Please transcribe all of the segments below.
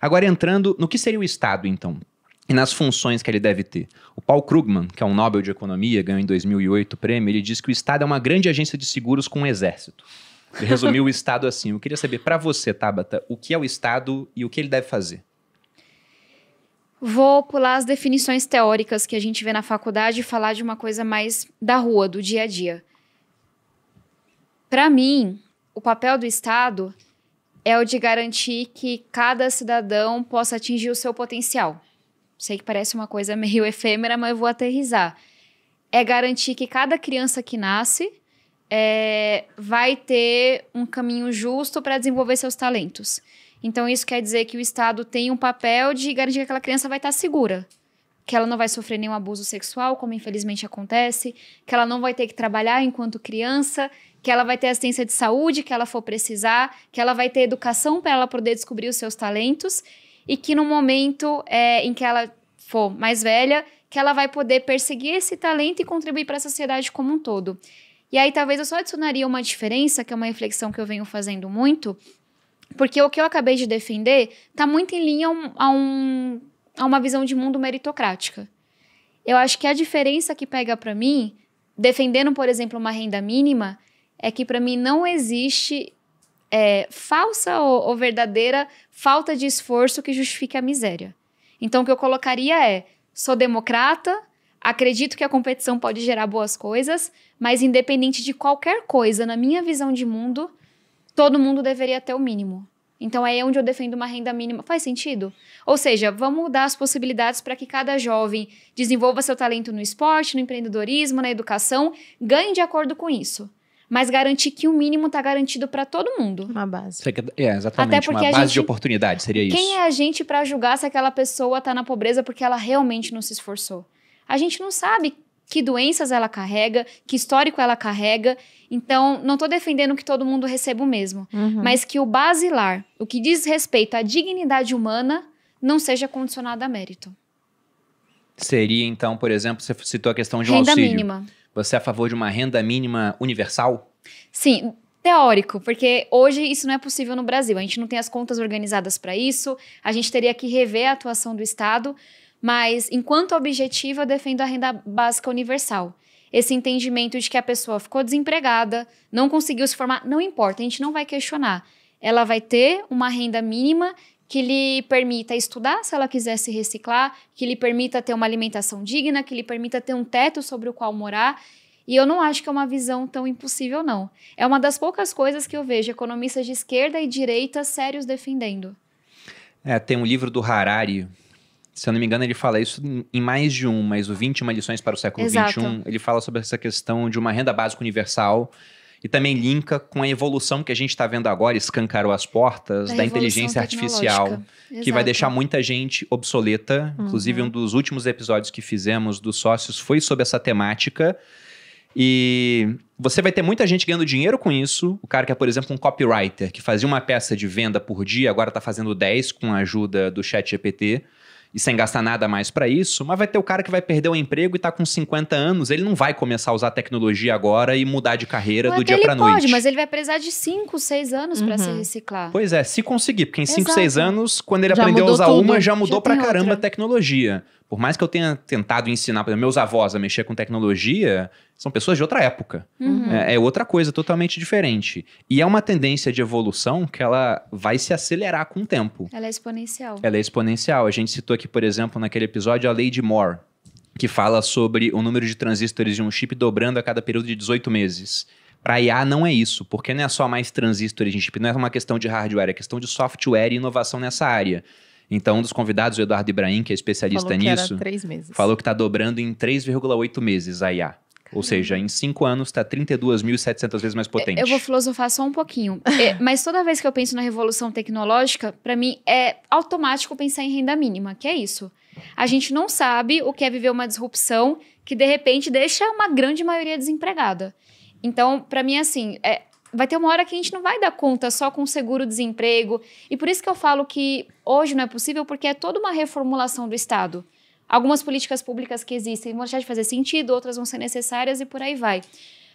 Agora, entrando no que seria o Estado, então e nas funções que ele deve ter. O Paul Krugman, que é um Nobel de Economia, ganhou em 2008 o prêmio, ele diz que o Estado é uma grande agência de seguros com um exército. Ele resumiu o Estado assim. Eu queria saber, para você, Tabata, o que é o Estado e o que ele deve fazer? Vou pular as definições teóricas que a gente vê na faculdade e falar de uma coisa mais da rua, do dia a dia. Para mim, o papel do Estado é o de garantir que cada cidadão possa atingir o seu potencial. Sei que parece uma coisa meio efêmera, mas eu vou aterrizar. É garantir que cada criança que nasce é, vai ter um caminho justo para desenvolver seus talentos. Então, isso quer dizer que o Estado tem um papel de garantir que aquela criança vai estar segura, que ela não vai sofrer nenhum abuso sexual, como infelizmente acontece, que ela não vai ter que trabalhar enquanto criança, que ela vai ter assistência de saúde que ela for precisar, que ela vai ter educação para ela poder descobrir os seus talentos e que no momento é, em que ela for mais velha, que ela vai poder perseguir esse talento e contribuir para a sociedade como um todo. E aí talvez eu só adicionaria uma diferença, que é uma reflexão que eu venho fazendo muito, porque o que eu acabei de defender está muito em linha a, um, a uma visão de mundo meritocrática. Eu acho que a diferença que pega para mim, defendendo, por exemplo, uma renda mínima, é que para mim não existe é, falsa ou, ou verdadeira falta de esforço que justifique a miséria. Então, o que eu colocaria é: sou democrata, acredito que a competição pode gerar boas coisas, mas independente de qualquer coisa, na minha visão de mundo, todo mundo deveria ter o mínimo. Então é onde eu defendo uma renda mínima. Faz sentido? Ou seja, vamos dar as possibilidades para que cada jovem desenvolva seu talento no esporte, no empreendedorismo, na educação, ganhe de acordo com isso mas garantir que o mínimo está garantido para todo mundo. Uma base. É, exatamente. Até porque uma base gente, de oportunidade seria isso. Quem é a gente para julgar se aquela pessoa está na pobreza porque ela realmente não se esforçou? A gente não sabe que doenças ela carrega, que histórico ela carrega. Então, não estou defendendo que todo mundo receba o mesmo, uhum. mas que o basilar, o que diz respeito à dignidade humana, não seja condicionado a mérito seria, então, por exemplo, você citou a questão de um renda auxílio. mínima. Você é a favor de uma renda mínima universal? Sim, teórico, porque hoje isso não é possível no Brasil. A gente não tem as contas organizadas para isso, a gente teria que rever a atuação do Estado, mas enquanto objetivo eu defendo a renda básica universal. Esse entendimento de que a pessoa ficou desempregada, não conseguiu se formar, não importa, a gente não vai questionar. Ela vai ter uma renda mínima que lhe permita estudar se ela quiser se reciclar, que lhe permita ter uma alimentação digna, que lhe permita ter um teto sobre o qual morar. E eu não acho que é uma visão tão impossível, não. É uma das poucas coisas que eu vejo economistas de esquerda e direita sérios defendendo. É, tem um livro do Harari, se eu não me engano, ele fala isso em mais de um, mas o 21 lições para o século Exato. 21, ele fala sobre essa questão de uma renda básica universal e também linka com a evolução que a gente está vendo agora, escancarou as portas da, da inteligência artificial, Exato. que vai deixar muita gente obsoleta. Uhum. Inclusive, um dos últimos episódios que fizemos dos sócios foi sobre essa temática. E você vai ter muita gente ganhando dinheiro com isso. O cara que é, por exemplo, um copywriter, que fazia uma peça de venda por dia, agora está fazendo 10 com a ajuda do chat GPT e sem gastar nada mais para isso, mas vai ter o cara que vai perder o emprego e tá com 50 anos, ele não vai começar a usar tecnologia agora e mudar de carreira mas do dia para noite. Pode, mas ele vai precisar de 5, 6 anos uhum. para se reciclar. Pois é, se conseguir, porque em 5, 6 anos, quando ele já aprendeu a usar tudo. uma, já mudou já pra caramba outra. a tecnologia. Por mais que eu tenha tentado ensinar, por exemplo, meus avós a mexer com tecnologia, são pessoas de outra época. Uhum. É, é, outra coisa totalmente diferente. E é uma tendência de evolução que ela vai se acelerar com o tempo. Ela é exponencial. Ela é exponencial. A gente citou aqui, por exemplo, naquele episódio, a lei de Moore, que fala sobre o número de transistores de um chip dobrando a cada período de 18 meses. Para IA não é isso, porque não é só mais transistores de chip, não é uma questão de hardware, é questão de software e inovação nessa área. Então, um dos convidados, o Eduardo Ibrahim, que é especialista falou nisso, falou que está dobrando em 3,8 meses a IA. Ou seja, em 5 anos está 32.700 vezes mais potente. Eu vou filosofar só um pouquinho. é, mas toda vez que eu penso na revolução tecnológica, para mim é automático pensar em renda mínima, que é isso. A gente não sabe o que é viver uma disrupção que de repente deixa uma grande maioria desempregada. Então, para mim, assim, é, vai ter uma hora que a gente não vai dar conta só com seguro-desemprego. E por isso que eu falo que hoje não é possível, porque é toda uma reformulação do Estado. Algumas políticas públicas que existem vão deixar de fazer sentido, outras vão ser necessárias e por aí vai.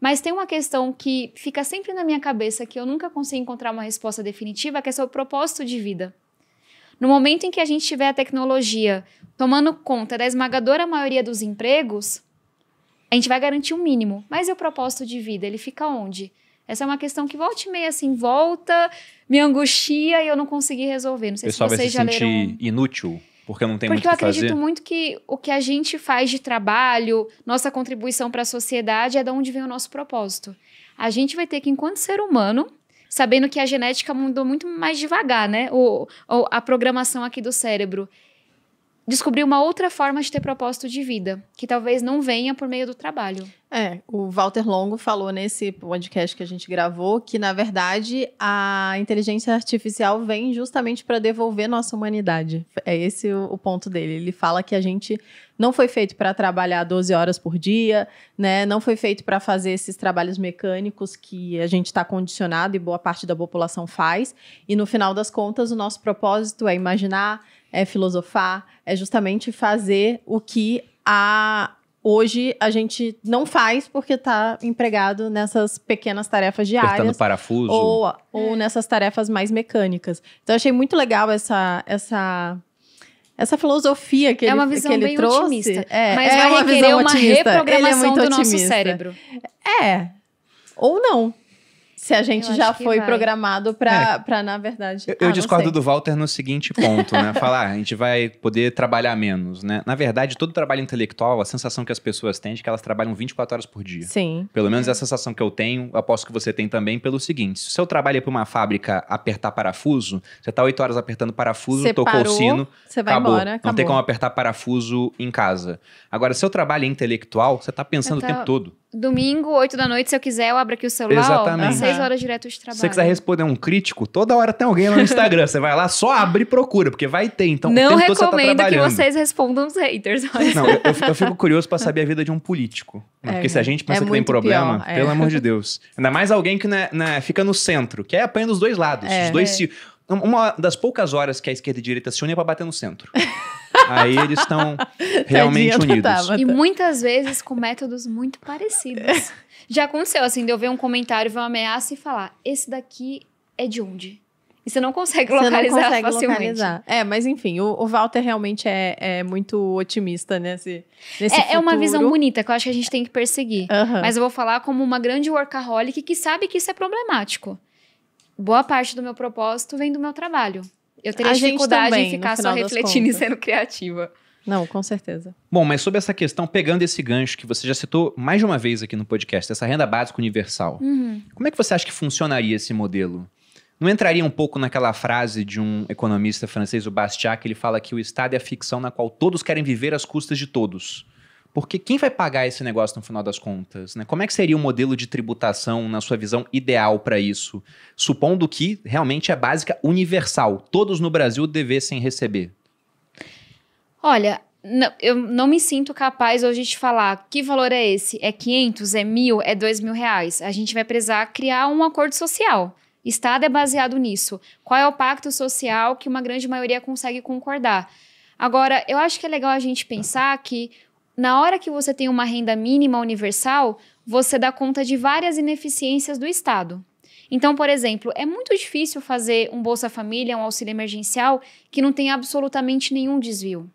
Mas tem uma questão que fica sempre na minha cabeça, que eu nunca consigo encontrar uma resposta definitiva, que é o propósito de vida. No momento em que a gente tiver a tecnologia tomando conta da esmagadora maioria dos empregos, a gente vai garantir um mínimo. Mas e o propósito de vida? Ele fica onde? Essa é uma questão que volta e meia assim, volta, me angustia e eu não consegui resolver. Não sei Pessoal se vocês vai se já sentir leram... inútil. Porque não tem Porque muito eu acredito muito que o que a gente faz de trabalho, nossa contribuição para a sociedade, é de onde vem o nosso propósito. A gente vai ter que, enquanto ser humano, sabendo que a genética mudou muito mais devagar, né? o a programação aqui do cérebro descobrir uma outra forma de ter propósito de vida, que talvez não venha por meio do trabalho. É, o Walter Longo falou nesse podcast que a gente gravou que, na verdade, a inteligência artificial vem justamente para devolver nossa humanidade. É esse o, o, ponto dele. Ele fala que a gente não foi feito para trabalhar 12 horas por dia, né? Não foi feito para fazer esses trabalhos mecânicos que a gente está condicionado e boa parte da população faz. E no final das contas, o nosso propósito é imaginar, é filosofar, é justamente fazer o que a hoje a gente não faz porque está empregado nessas pequenas tarefas diárias. Apertando parafuso. Ou, é. ou nessas tarefas mais mecânicas. Então, achei muito legal essa, essa essa filosofia que é ele, uma visão que ele bem trouxe, otimista, é, mas é vai uma requerer uma otimista. É reprogramação é do otimista. nosso cérebro. É, ou não se a gente eu já foi programado para, é, na verdade. Eu, ah, eu ah, discordo do Walter no seguinte ponto, né? Falar, ah, a gente vai poder trabalhar menos, né? Na verdade, todo trabalho intelectual, a sensação que as pessoas têm é que elas trabalham 24 horas por dia. Sim. Pelo menos é a sensação que eu tenho, aposto que você tem também, pelo seguinte: se o seu trabalho é para uma fábrica apertar parafuso, você tá 8 horas apertando parafuso, tocou o sino. Você vai acabou. embora. Acabou. Não tem como apertar parafuso em casa. Agora, se seu trabalho é intelectual, você tá pensando então, o tempo tá todo domingo, 8 da noite, se eu quiser, eu abro aqui o celular. Exatamente. Ó, às 6 horas direto de trabalho. Se você quiser responder um crítico, toda hora tem alguém lá no Instagram. você vai lá, só abre e procura, porque vai ter. Então, Não recomendo você tá que vocês respondam os haters. Não, eu, eu, fico curioso para saber a vida de um político. Né? É, porque se a gente é pensa é que tem problema, pior, é. pelo amor de Deus. Ainda mais alguém que né, né, fica no centro, que é apanha dos dois lados. É. os dois se... Uma das poucas horas que a esquerda e a direita se unem é pra bater no centro. Aí eles estão realmente unidos. E muitas vezes com métodos muito parecidos. Já aconteceu, assim, de eu ver um comentário, ver uma ameaça e falar: esse daqui é de onde? E você não consegue você localizar não consegue facilmente. Localizar. É, mas enfim, o, o Walter realmente é, é, muito otimista nesse, nesse é, futuro. é uma visão bonita que eu acho que a gente tem que perseguir. Uhum. Mas eu vou falar como uma grande workaholic que sabe que isso é problemático. Boa parte do meu propósito vem do meu trabalho. Eu teria a dificuldade também, em ficar só refletindo e sendo criativa. Não, com certeza. Bom, mas sobre essa questão, pegando esse gancho que você já citou mais de uma vez aqui no podcast, essa renda básica universal, uhum. como é que você acha que funcionaria esse modelo? Não entraria um pouco naquela frase de um economista francês, o Bastiat, que ele fala que o Estado é a ficção na qual todos querem viver às custas de todos. Porque quem vai pagar esse negócio no final das contas? Né? Como é que seria o modelo de tributação, na sua visão, ideal para isso? Supondo que realmente é básica universal, todos no Brasil devessem receber. Olha, eu não me sinto capaz hoje de falar que valor é esse? É 500? É mil? É dois mil reais? A gente vai precisar criar um acordo social. Estado é baseado nisso. Qual é o pacto social que uma grande maioria consegue concordar? Agora, eu acho que é legal a gente pensar que na hora que você tem uma renda mínima universal, você dá conta de várias ineficiências do Estado. Então, por exemplo, é muito difícil fazer um Bolsa Família, um auxílio emergencial, que não tem absolutamente nenhum desvio.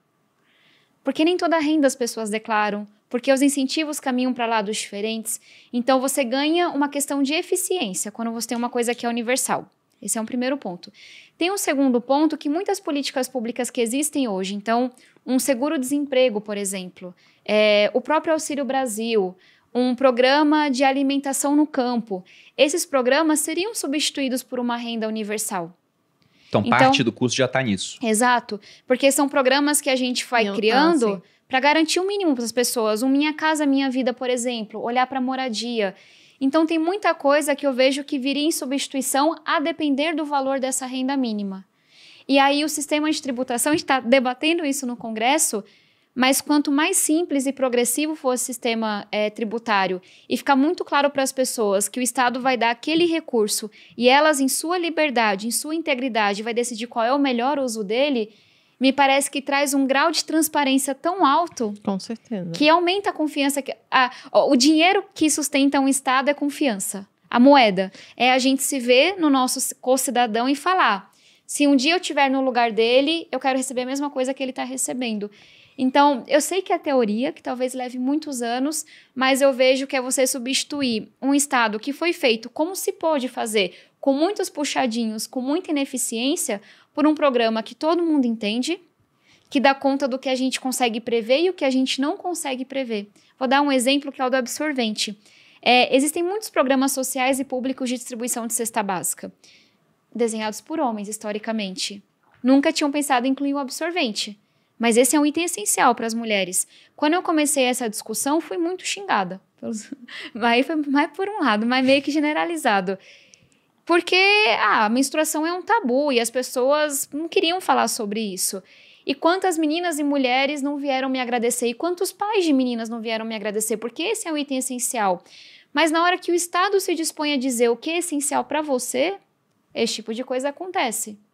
Porque nem toda renda as pessoas declaram, porque os incentivos caminham para lados diferentes. Então, você ganha uma questão de eficiência quando você tem uma coisa que é universal. Esse é um primeiro ponto. Tem um segundo ponto que muitas políticas públicas que existem hoje, então, um seguro-desemprego, por exemplo, é, o próprio Auxílio Brasil, um programa de alimentação no campo, esses programas seriam substituídos por uma renda universal. Então, então parte do custo já está nisso. Exato, porque são programas que a gente vai ah, criando para garantir o um mínimo para as pessoas. Um Minha Casa Minha Vida, por exemplo, olhar para a moradia. Então tem muita coisa que eu vejo que viria em substituição a depender do valor dessa renda mínima. E aí o sistema de tributação está debatendo isso no Congresso, mas quanto mais simples e progressivo for o sistema é, tributário e ficar muito claro para as pessoas que o Estado vai dar aquele recurso e elas, em sua liberdade, em sua integridade, vai decidir qual é o melhor uso dele, me parece que traz um grau de transparência tão alto. Com certeza. Que aumenta a confiança. Que, a, o dinheiro que sustenta um Estado é confiança. A moeda. É a gente se ver no nosso co-cidadão e falar. Se um dia eu estiver no lugar dele, eu quero receber a mesma coisa que ele está recebendo. Então, eu sei que é teoria, que talvez leve muitos anos, mas eu vejo que é você substituir um Estado que foi feito como se pôde fazer, com muitos puxadinhos, com muita ineficiência, por um programa que todo mundo entende, que dá conta do que a gente consegue prever e o que a gente não consegue prever. Vou dar um exemplo que é o do absorvente. É, existem muitos programas sociais e públicos de distribuição de cesta básica, desenhados por homens, historicamente. Nunca tinham pensado em incluir o absorvente, mas esse é um item essencial para as mulheres. Quando eu comecei essa discussão, fui muito xingada. Aí foi mais por um lado, mas meio que generalizado. Porque ah, a menstruação é um tabu e as pessoas não queriam falar sobre isso. E quantas meninas e mulheres não vieram me agradecer? E quantos pais de meninas não vieram me agradecer? Porque esse é um item essencial. Mas na hora que o Estado se dispõe a dizer o que é essencial para você, esse tipo de coisa acontece.